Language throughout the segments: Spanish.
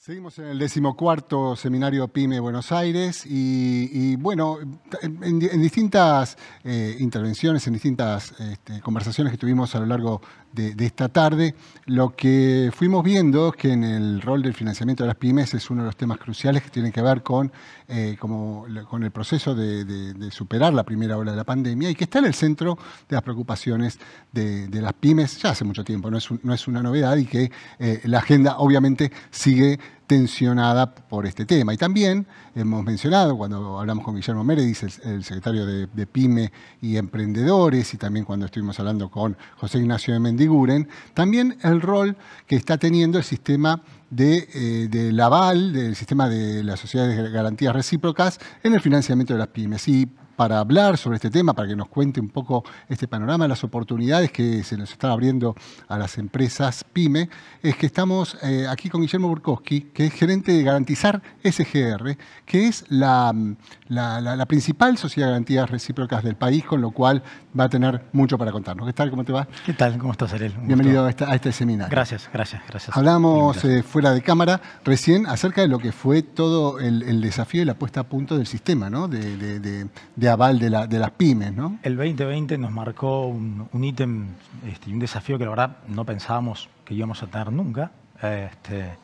Seguimos en el decimocuarto seminario PYME Buenos Aires y, bueno, en, distintas eh, intervenciones, en distintas este, conversaciones que tuvimos a lo largo de, esta tarde, lo que fuimos viendo es que en el rol del financiamiento de las pymes es uno de los temas cruciales que tienen que ver con, eh, como, con el proceso de, superar la primera ola de la pandemia y que está en el centro de las preocupaciones de, las pymes ya hace mucho tiempo, no es, una novedad y que eh, la agenda obviamente sigue tensionada por este tema. Y también hemos mencionado, cuando hablamos con Guillermo Meredith, el, secretario de, PYME y Emprendedores, y también cuando estuvimos hablando con José Ignacio de Mendiguren, también el rol que está teniendo el sistema de, Laval, eh, del aval, del sistema de las sociedades de garantías recíprocas en el financiamiento de las pymes. Y para hablar sobre este tema, para que nos cuente un poco este panorama, las oportunidades que se nos están abriendo a las empresas PyME, es que estamos eh, aquí con Guillermo Burkowski, que es gerente de Garantizar SGR, que es mm, la, principal sociedad de garantías recíprocas del país, con lo cual va a tener mucho para contarnos. ¿Qué tal? ¿Cómo te va? ¿Qué tal? ¿Cómo estás, Ariel? Bienvenido este, a, este seminario. Gracias, gracias, gracias. Hablamos eh, fuera de cámara recién acerca de lo que fue todo el, desafío y la puesta a punto del sistema, ¿no? de aval de, las pymes. El 2020 nos marcó un, ítem, este, un desafío que la verdad no pensábamos que íbamos a tener nunca. Este,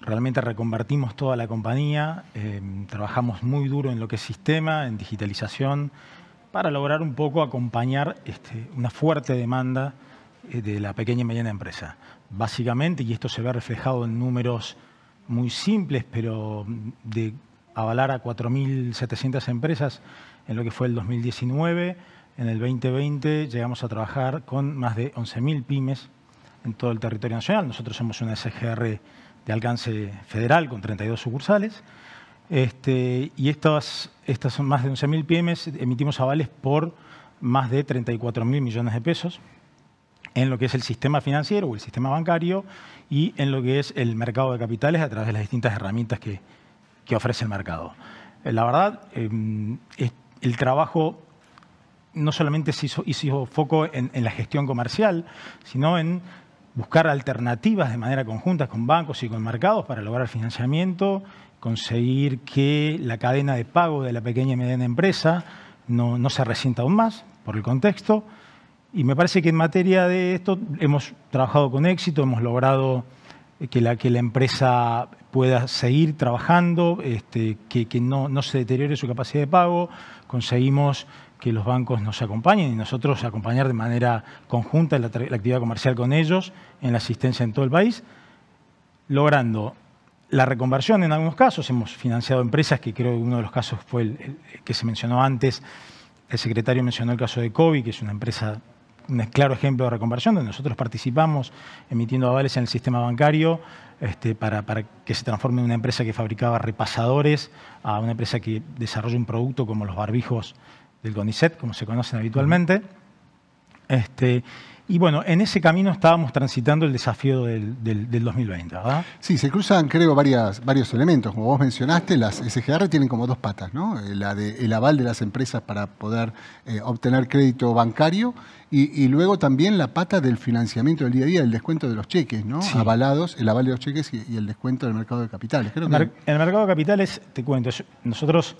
realmente reconvertimos toda la compañía, em, trabajamos muy duro en lo que es sistema, en digitalización, para lograr un poco acompañar este, una fuerte demanda eh, de la pequeña y mediana empresa. Básicamente, y esto se ve reflejado en números muy simples, pero mm, de avalar a 4.700 empresas en lo que fue el 2019. En el 2020 llegamos a trabajar con más de 11.000 pymes en todo el territorio nacional. Nosotros somos una SGR de alcance federal con 32 sucursales. Este, y estas, estas son más de 11.000 pymes, emitimos avales por más de 34.000 millones de pesos en lo que es el sistema financiero o el sistema bancario y en lo que es el mercado de capitales a través de las distintas herramientas que, que ofrece el mercado. Eh, la verdad, em, el trabajo no solamente se hizo, foco en, la gestión comercial, sino en buscar alternativas de manera conjunta con bancos y con mercados para lograr financiamiento, conseguir que la cadena de pago de la pequeña y mediana empresa no, no, se resienta aún más por el contexto. Y me parece que en materia de esto hemos trabajado con éxito, hemos logrado que la, que la empresa pueda seguir trabajando, este, que, no, no, se deteriore su capacidad de pago. Conseguimos que los bancos nos acompañen y nosotros acompañar de manera conjunta la, actividad comercial con ellos en la asistencia en todo el país, logrando la reconversión en algunos casos. Hemos financiado empresas, que creo que uno de los casos fue el, que se mencionó antes. El secretario mencionó el caso de COVID, que es una empresa un claro ejemplo de reconversión, donde nosotros participamos emitiendo avales en el sistema bancario este, para, para, que se transforme en una empresa que fabricaba repasadores a una empresa que desarrolla un producto como los barbijos del CONICET, como se conocen habitualmente. Este, y bueno, en ese camino estábamos transitando el desafío del, del, 2020, ¿verdad? Sí, se cruzan, creo, varias, varios elementos. Como vos mencionaste, las SGR tienen como dos patas, ¿no? Eh, la el aval de las empresas para poder eh, obtener crédito bancario y, luego también la pata del financiamiento del día a día, el descuento de los cheques, ¿no? Avalados, el aval de los cheques y, el descuento del mercado de capitales. Creo El mercado de capitales, te cuento, nosotros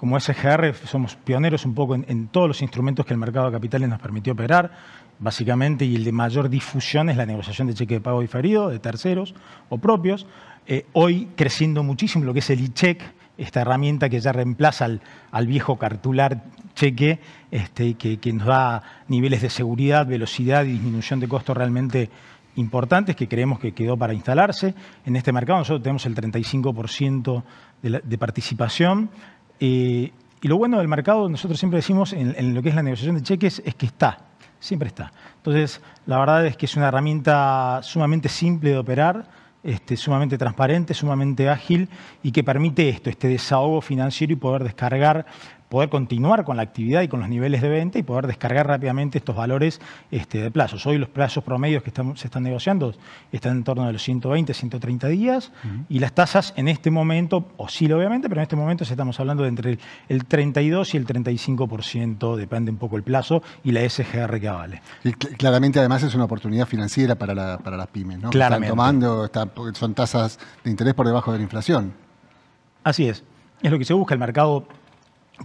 como SGR somos pioneros un poco en, todos los instrumentos que el mercado de capitales nos permitió operar, básicamente, y el de mayor difusión es la negociación de cheque de pago diferido de terceros o propios. Eh, hoy creciendo muchísimo lo que es el e-check, esta herramienta que ya reemplaza al, viejo cartular cheque, este, que, nos da niveles de seguridad, velocidad y disminución de costos realmente importantes que creemos que quedó para instalarse. En este mercado nosotros tenemos el 35% de participación y lo bueno del mercado, nosotros siempre decimos en, lo que es la negociación de cheques, es que está, siempre está. Entonces, la verdad es que es una herramienta sumamente simple de operar, este, sumamente transparente, sumamente ágil y que permite esto, este desahogo financiero y poder descargar poder continuar con la actividad y con los niveles de venta y poder descargar rápidamente estos valores este, de plazos. Hoy los plazos promedios que se están negociando están en torno a los 120, 130 días y las tasas en este momento oscila obviamente, pero en este momento estamos hablando de entre el 32 y el 35%, depende un poco el plazo y la SGR que avale. Y claramente además es una oportunidad financiera para, para las pymes, ¿no? Claramente. Están tomando, son tasas de interés por debajo de la inflación. Así es. Es lo que se busca. El mercado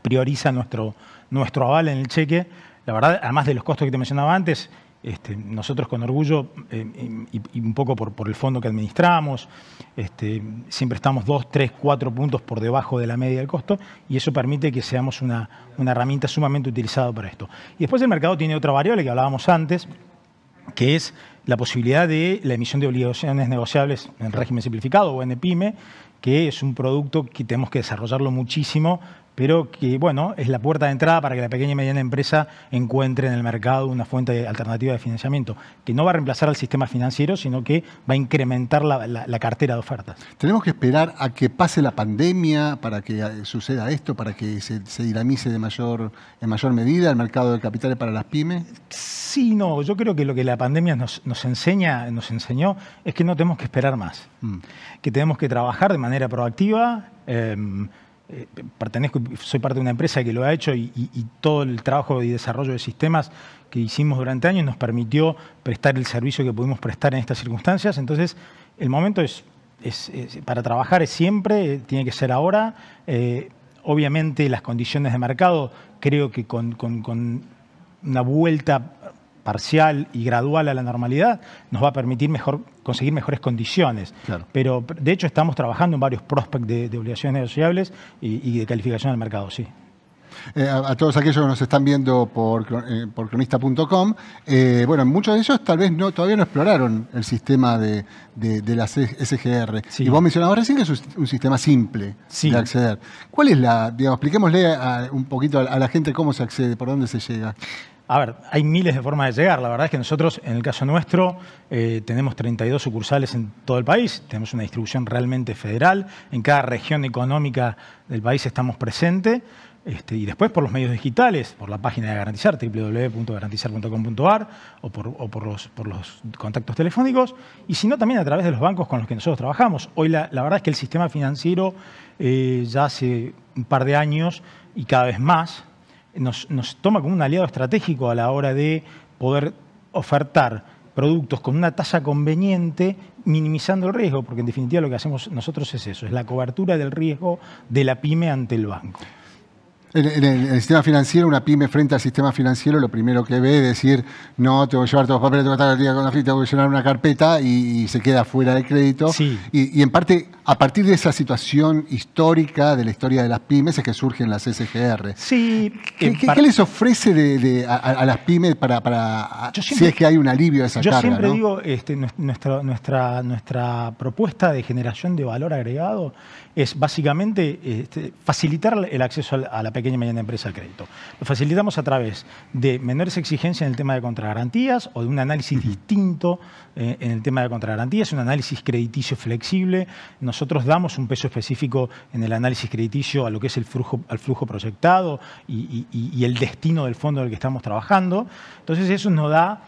prioriza nuestro, nuestro aval en el cheque. La verdad, además de los costos que te mencionaba antes, este, nosotros con orgullo eh, y, un poco por, el fondo que administramos, este, siempre estamos dos, tres, cuatro puntos por debajo de la media del costo y eso permite que seamos una, una herramienta sumamente utilizada para esto. Y después el mercado tiene otra variable que hablábamos antes, que es la posibilidad de la emisión de obligaciones negociables en régimen simplificado o en PYME, que es un producto que tenemos que desarrollarlo muchísimo, pero que, bueno, es la puerta de entrada para que la pequeña y mediana empresa encuentre en el mercado una fuente alternativa de financiamiento, que no va a reemplazar al sistema financiero, sino que va a incrementar la, cartera de ofertas. ¿Tenemos que esperar a que pase la pandemia para que suceda esto, para que se, dinamice de mayor, en mayor medida el mercado de capitales para las pymes? Sí, no, yo creo que lo que la pandemia nos nos enseña, nos enseñó, es que no tenemos que esperar más, mm. que tenemos que trabajar de manera proactiva. Em, eh, pertenezco, soy parte de una empresa que lo ha hecho y, todo el trabajo y desarrollo de sistemas que hicimos durante años nos permitió prestar el servicio que pudimos prestar en estas circunstancias. Entonces, el momento es, para trabajar es siempre, eh, tiene que ser ahora. Eh, obviamente, las condiciones de mercado creo que con, con una vuelta parcial y gradual a la normalidad, nos va a permitir mejor, conseguir mejores condiciones. Pero de hecho estamos trabajando en varios prospects de, obligaciones negociables y, de calificación al mercado, sí. Eh, a, todos aquellos que nos están viendo por, eh, cronista.com. Eh, bueno, muchos de ellos tal vez no, todavía no exploraron el sistema de, de, las SGR. Y vos mencionabas recién que es un sistema simple de acceder. ¿Cuál es la, digamos, expliquémosle un poquito a, la gente cómo se accede, por dónde se llega? A ver, hay miles de formas de llegar. La verdad es que nosotros, en el caso nuestro, eh, tenemos 32 sucursales en todo el país, tenemos una distribución realmente federal, en cada región económica del país estamos presentes, este, y después por los medios digitales, por la página de Garantizar, www.garantizar.com.ar, o, por, los, contactos telefónicos, y si no, también a través de los bancos con los que nosotros trabajamos. Hoy la, verdad es que el sistema financiero eh, ya hace un par de años y cada vez más nos, toma como un aliado estratégico a la hora de poder ofertar productos con una tasa conveniente, minimizando el riesgo, porque en definitiva lo que hacemos nosotros es eso, es la cobertura del riesgo de la pyme ante el banco. En, el, sistema financiero, una pyme frente al sistema financiero, lo primero que ve es decir, no, te voy a llevar todos los papeles, voy a estar con la fita voy a llenar una carpeta y, se queda fuera de crédito. Y, en parte, a partir de esa situación histórica de la historia de las pymes es que surgen las SGR. Sí. ¿Qué, qué, les ofrece a, las pymes para, si es que hay un alivio a esa carga? Yo siempre digo, este, nuestra, nuestra, nuestra propuesta de generación de valor agregado es básicamente este, facilitar el acceso a la pequeña pequeña y mediana empresa al crédito. Lo facilitamos a través de menores exigencias en el tema de contragarantías o de un análisis distinto eh, en el tema de contragarantías, un análisis crediticio flexible. Nosotros damos un peso específico en el análisis crediticio a lo que es el flujo, al flujo proyectado y, el destino del fondo del que estamos trabajando. Entonces eso nos da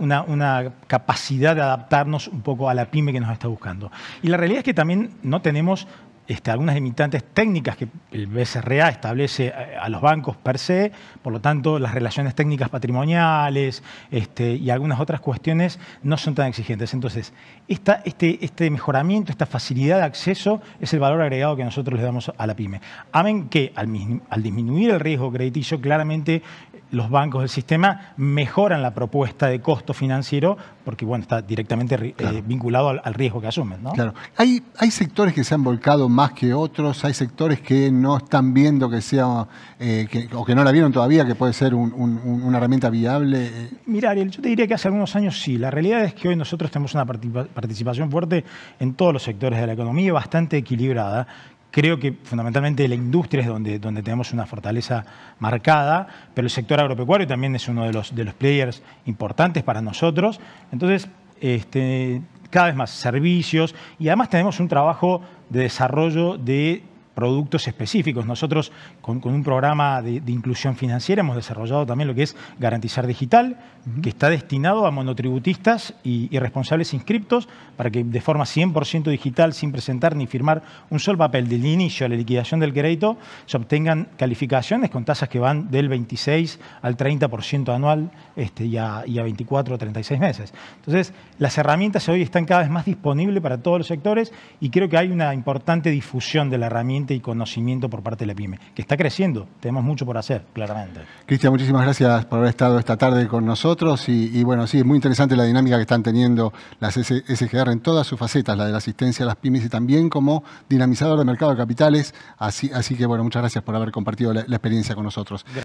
una, una, capacidad de adaptarnos un poco a la pyme que nos está buscando. Y la realidad es que también no tenemos este, algunas limitantes técnicas que el BSRA establece eh, a, los bancos per se, por lo tanto las relaciones técnicas patrimoniales este, y algunas otras cuestiones no son tan exigentes. Entonces, este, este mejoramiento, esta facilidad de acceso es el valor agregado que nosotros le damos a la pyme. Amén que al, al disminuir el riesgo crediticio, claramente los bancos del sistema mejoran la propuesta de costo financiero porque bueno, está directamente eh, vinculado al, riesgo que asumen. Claro. Hay, hay sectores que se han volcado más que otros, hay sectores que no están viendo que sea, eh, o que no la vieron todavía, que puede ser una herramienta viable. Mira, Ariel, yo te diría que hace algunos años sí. La realidad es que hoy nosotros tenemos una participación fuerte en todos los sectores de la economía, bastante equilibrada, Creo que fundamentalmente la industria es donde, donde tenemos una fortaleza marcada, pero el sector agropecuario también es uno de los, de los players importantes para nosotros. Entonces, este, cada vez más servicios y además tenemos un trabajo de desarrollo de productos específicos. Nosotros con, un programa de, inclusión financiera hemos desarrollado también lo que es Garantizar Digital, que está destinado a monotributistas y, responsables inscriptos para que de forma 100% digital, sin presentar ni firmar un solo papel del inicio a la liquidación del crédito, se obtengan calificaciones con tasas que van del 26 al 30% anual este, y a 24 o 36 meses. Entonces, las herramientas hoy están cada vez más disponibles para todos los sectores y creo que hay una importante difusión de la herramienta y conocimiento por parte de la PyME, que está creciendo, tenemos mucho por hacer, claramente. Cristian, muchísimas gracias por haber estado esta tarde con nosotros y, bueno, sí, es muy interesante la dinámica que están teniendo las SGR en todas sus facetas, la de la asistencia a las pymes y también como dinamizador de mercado de capitales, así, así que bueno, muchas gracias por haber compartido la, experiencia con nosotros.